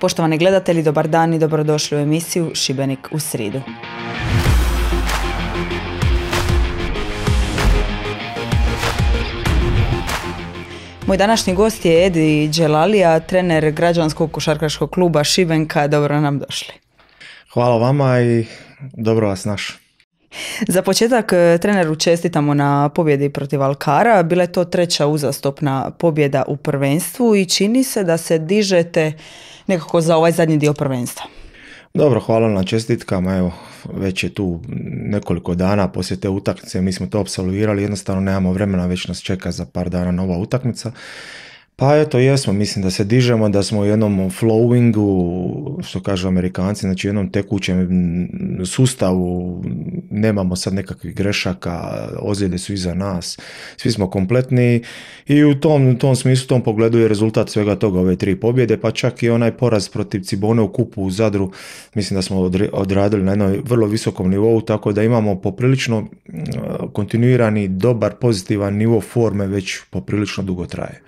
Poštovani gledatelji, dobar dan i dobrodošli u emisiju Šibenik u sridu. Moj današnji gost je Edi Đelalija, trener građanskog košarkaškog kluba Šibenka. Dobro nam došli. Hvala vama i dobro vas naš. Za početak eh, treneru čestitamo na pobjedi protiv Alkara. Bila je to treća uzastopna pobjeda u prvenstvu i čini se da se dižete nekako za ovaj zadnji dio prvenstva. Dobro, hvala na čestitkama, evo, već je tu nekoliko dana poslije te utakmice, mi smo to absolvirali, jednostavno nemamo vremena, već nas čeka za par dana nova utakmica pa eto, jesmo, mislim da se dižemo, da smo u jednom flowingu, što kažu amerikanci, znači u jednom tekućem sustavu, nemamo sad nekakvih grešaka, ozljede su iza nas, svi smo kompletni i u tom, tom smislu, tom pogledu je rezultat svega toga ove tri pobjede, pa čak i onaj poraz protiv Cibone u kupu u Zadru, mislim da smo odradili na jednom vrlo visokom nivou, tako da imamo poprilično mm, kontinuirani, dobar, pozitivan nivo forme već poprilično dugo traje.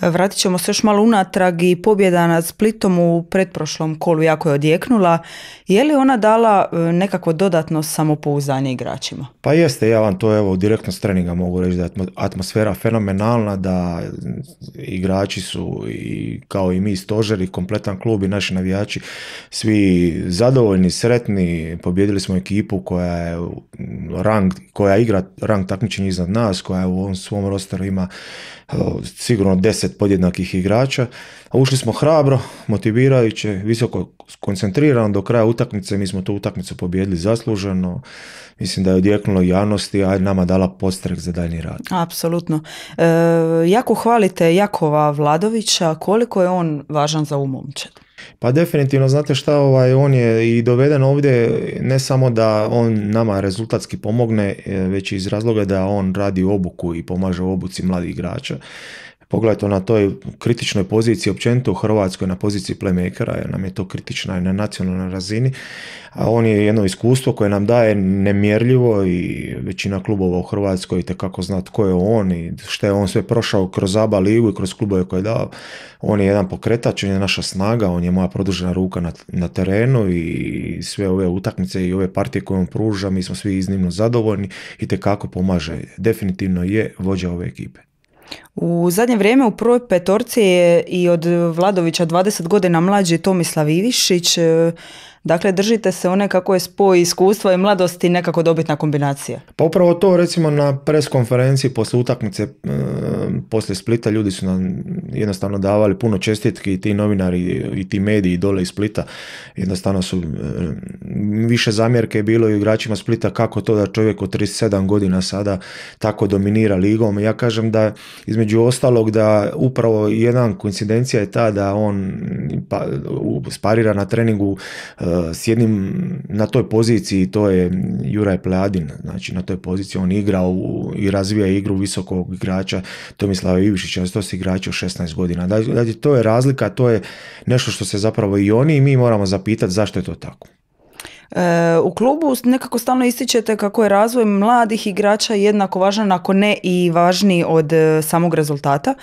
Vratit ćemo se još malo unatrag i pobjeda nad Splitom u pretprošlom kolu jako je odjeknula. Je li ona dala e, nekako dodatno samopouzdanje igračima? Pa jeste, ja vam to evo direktno s treninga mogu reći da je atmosfera fenomenalna, da igrači su i kao i mi stožeri, kompletan klub i naši navijači svi zadovoljni, sretni, pobjedili smo ekipu koja je rang, koja igra rang takmičenja iznad nas, koja u ovom svom rosteru ima sigurno 10 10 podjednakih igrača, a ušli smo hrabro, motivirajuće, visoko skoncentrirano do kraja utakmice, mi smo tu utakmicu pobijedili zasluženo, mislim da je odjeknulo javnosti, a je nama dala podstrek za daljnji rad. Apsolutno. E, jako hvalite Jakova Vladovića, koliko je on važan za umomčad? Um pa definitivno, znate šta, ovaj, on je i doveden ovdje ne samo da on nama rezultatski pomogne, e, već iz razloga da on radi obuku i pomaže u obuci mladih igrača pogledajte na toj kritičnoj poziciji općenito u Hrvatskoj na poziciji playmakera, jer nam je to kritična na nacionalnoj razini, a on je jedno iskustvo koje nam daje nemjerljivo i većina klubova u Hrvatskoj i kako zna tko je on i što je on sve prošao kroz ABA ligu i kroz klubove koje je dao. On je jedan pokretač, on je naša snaga, on je moja produžena ruka na, na terenu i sve ove utakmice i ove partije koje on pruža, mi smo svi iznimno zadovoljni i kako pomaže. Definitivno je vođa ove ekipe. U zadnje vrijeme u prvoj petorci je i od Vladovića 20 godina mlađi Tomislav Ivišić, Dakle, držite se one kako je spoj iskustva i mladosti nekako dobitna kombinacija. Pa upravo to recimo na preskonferenciji poslije utakmice, e, poslije Splita ljudi su nam jednostavno davali puno čestitki i ti novinari i ti mediji dole iz Splita. Jednostavno su e, više zamjerke je bilo igračima Splita kako to da čovjek od 37 godina sada tako dominira ligom. Ja kažem da između ostalog da upravo jedna koincidencija je ta da on pa, sparira na treningu e, s jednim, na toj poziciji, to je Juraj Pladin, znači na toj poziciji on igra i razvija igru visokog igrača Tomislava Ivišića, to se igrači u 16 godina. Znači, to je razlika, to je nešto što se zapravo i oni i mi moramo zapitati zašto je to tako u klubu nekako stalno ističete kako je razvoj mladih igrača jednako važan, ako ne i važniji od e, samog rezultata.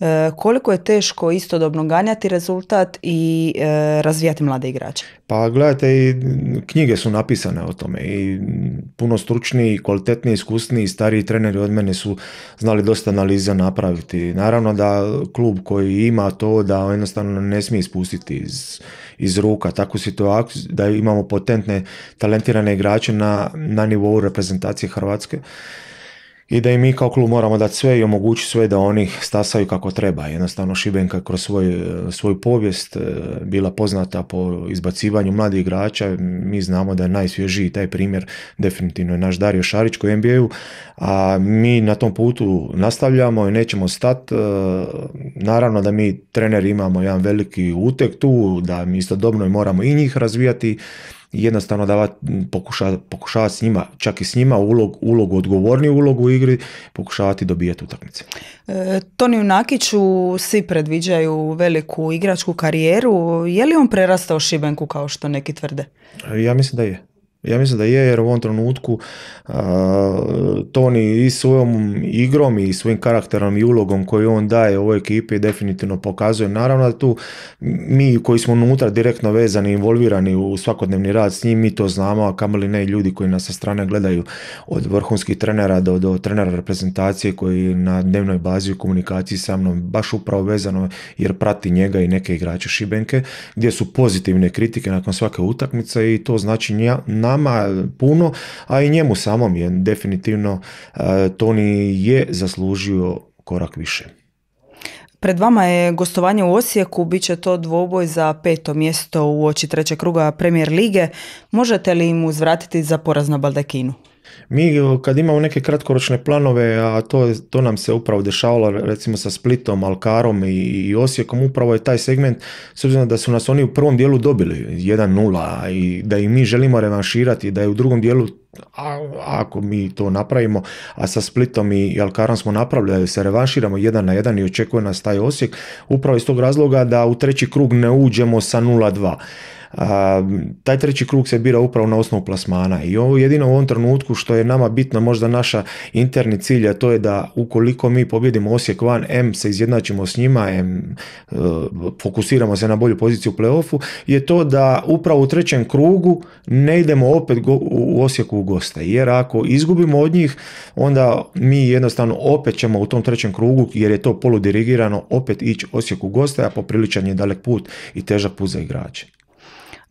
E, koliko je teško istodobno ganjati rezultat i e, razvijati mlade igrače? Pa gledajte, i knjige su napisane o tome i puno stručniji, kvalitetniji, iskusniji, stariji treneri od mene su znali dosta analiza napraviti. Naravno da klub koji ima to da jednostavno ne smije ispustiti iz, iz ruka takvu situaciju, da imamo potentne kvalitetne, talentirane igrače na, na nivou reprezentacije Hrvatske i da i mi kao klub moramo dati sve i omogućiti sve da oni stasaju kako treba. Jednostavno Šibenka je kroz svoj, svoju povijest e, bila poznata po izbacivanju mladih igrača. Mi znamo da je najsvježiji taj primjer definitivno je naš Dario Šarić koji je NBA-u, a mi na tom putu nastavljamo i nećemo stat. E, naravno da mi treneri imamo jedan veliki utek tu, da mi istodobno moramo i njih razvijati jednostavno pokušavati pokuša, pokušava s njima, čak i s njima ulog, ulogu, odgovorniju ulogu u igri, pokušavati dobijati utakmice. E, Toniju Nakiću svi predviđaju veliku igračku karijeru. Je li on prerastao Šibenku kao što neki tvrde? ja mislim da je. Ja mislim da je jer u ovom trenutku uh, Toni i svojom igrom i svojim karakterom i ulogom koju on daje ovoj ekipi definitivno pokazuje. Naravno da tu mi koji smo unutra direktno vezani, involvirani u svakodnevni rad s njim, mi to znamo, a kamoli ne i ljudi koji nas sa strane gledaju od vrhunskih trenera do, do trenera reprezentacije koji na dnevnoj bazi u komunikaciji sa mnom baš upravo vezano jer prati njega i neke igrače Šibenke gdje su pozitivne kritike nakon svake utakmice i to znači na nama puno, a i njemu samom je definitivno e, Toni je zaslužio korak više. Pred vama je gostovanje u Osijeku, bit će to dvoboj za peto mjesto u oči trećeg kruga premijer lige. Možete li im uzvratiti za poraz na Baldakinu? Mi eh, kad imamo neke kratkoročne planove, a to, to nam se upravo dešavalo recimo sa Splitom, Alkarom i, i Osijekom, upravo je taj segment, s obzirom da su nas oni u prvom dijelu dobili 1-0 i da i mi želimo revanširati, da je u drugom dijelu a, ako mi to napravimo, a sa Splitom i Alkarom smo napravili da se revanširamo 1 na jedan i očekuje nas taj Osijek, upravo iz tog razloga da u treći krug ne uđemo sa 0-2. A, taj treći krug se bira upravo na osnovu plasmana i ovo jedino u ovom trenutku što je nama bitno možda naša interni cilj, a to je da ukoliko mi pobjedimo Osijek van, M se izjednačimo s njima, M e, fokusiramo se na bolju poziciju u playoffu, je to da upravo u trećem krugu ne idemo opet go, u Osijeku u goste, jer ako izgubimo od njih, onda mi jednostavno opet ćemo u tom trećem krugu, jer je to poludirigirano, opet ići Osijeku u goste, a popriličan je dalek put i težak put za igrače.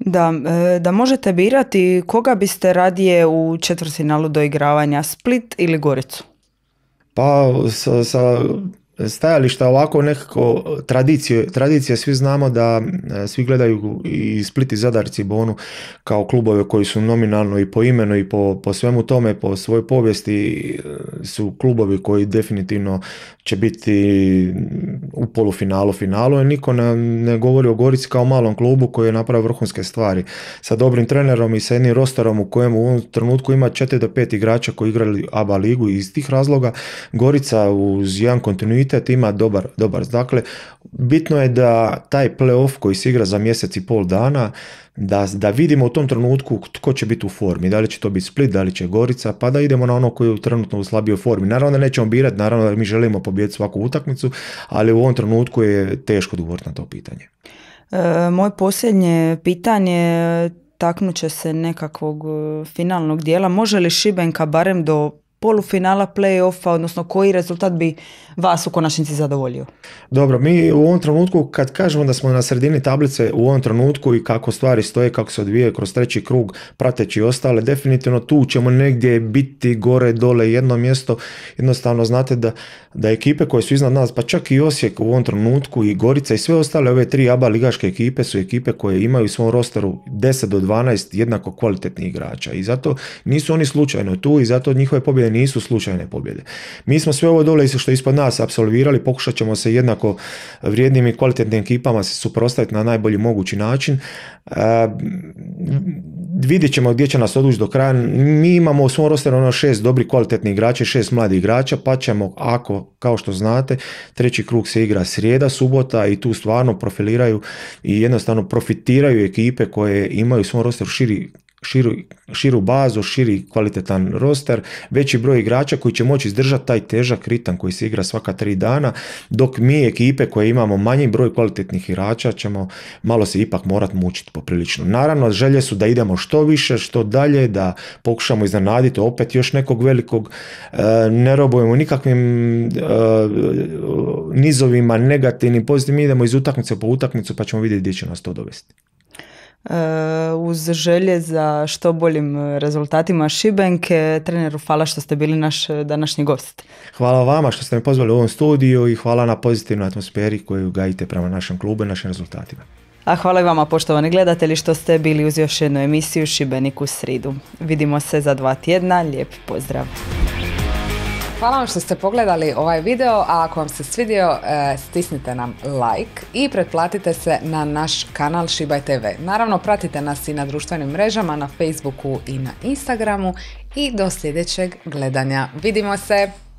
Da, e, da možete birati koga biste radije u četvrtfinalu doigravanja, Split ili Goricu? Pa sa, sa stajališta ovako nekako tradicije, tradicije svi znamo da e, svi gledaju i Split i Zadar Cibonu kao klubove koji su nominalno i po imenu i po, po svemu tome, po svojoj povijesti e, su klubovi koji definitivno će biti u polufinalu, finalu, jer niko ne, ne govori o Gorici kao malom klubu koji je napravio vrhunske stvari. Sa dobrim trenerom i sa jednim rosterom u kojem u ovom trenutku ima 4 do 5 igrača koji igrali ABA ligu i iz tih razloga Gorica uz jedan kontinuitet ima dobar, dobar. Dakle, bitno je da taj playoff koji se igra za mjesec i pol dana, da, da vidimo u tom trenutku tko će biti u formi, da li će to biti Split, da li će Gorica, pa da idemo na ono koji je trenutno u slabijoj formi. Naravno da nećemo birati, naravno da mi želimo pobijediti svaku utakmicu, ali u ovom trenutku je teško odgovoriti na to pitanje. E, moje posljednje pitanje e, taknuće će se nekakvog e, finalnog dijela. Može li Šibenka barem do polufinala play-offa, odnosno koji rezultat bi vas u konačnici zadovoljio? Dobro, mi u ovom trenutku kad kažemo da smo na sredini tablice u ovom trenutku i kako stvari stoje, kako se odvije kroz treći krug prateći ostale, definitivno tu ćemo negdje biti gore, dole, jedno mjesto. Jednostavno znate da, da ekipe koje su iznad nas, pa čak i Osijek u ovom trenutku i Gorica i sve ostale ove tri ABA ligaške ekipe su ekipe koje imaju u svom rosteru 10 do 12 jednako kvalitetnih igrača i zato nisu oni slučajno tu i zato njihove pobjede nisu slučajne pobjede. Mi smo sve ovo dole što je ispod nas apsolvirali, pokušat ćemo se jednako vrijednim i kvalitetnim ekipama se suprotstaviti na najbolji mogući način. E, vidjet ćemo gdje će nas odući do kraja. Mi imamo u svom rosteru ono šest dobri kvalitetnih igrača šest mladih igrača, pa ćemo ako, kao što znate, treći krug se igra srijeda, subota i tu stvarno profiliraju i jednostavno profitiraju ekipe koje imaju u svom rosteru širi širu, širu bazu, širi kvalitetan roster, veći broj igrača koji će moći izdržati taj težak ritam koji se igra svaka tri dana, dok mi ekipe koje imamo manji broj kvalitetnih igrača ćemo malo se ipak morati mučiti poprilično. Naravno, želje su da idemo što više, što dalje, da pokušamo iznenaditi opet još nekog velikog, e, ne robujemo nikakvim e, nizovima negativnim, pozitivnim, idemo iz utakmice po utakmicu pa ćemo vidjeti gdje će nas to dovesti. Eh, uz želje za što boljim eh, rezultatima Šibenke. Treneru, hvala što ste bili naš eh, današnji gost. Hvala vama što ste me pozvali u ovom studiju i hvala na pozitivnoj atmosferi koju gajite prema našem klubu i našim rezultatima. A hvala i vama poštovani gledatelji što ste bili uz još jednu emisiju Šibenik u sridu. Vidimo se za dva tjedna, lijep pozdrav. Hvala vam što ste pogledali ovaj video, a ako vam se svidio e, stisnite nam like i pretplatite se na naš kanal Šibaj TV. Naravno pratite nas i na društvenim mrežama, na Facebooku i na Instagramu i do sljedećeg gledanja. Vidimo se!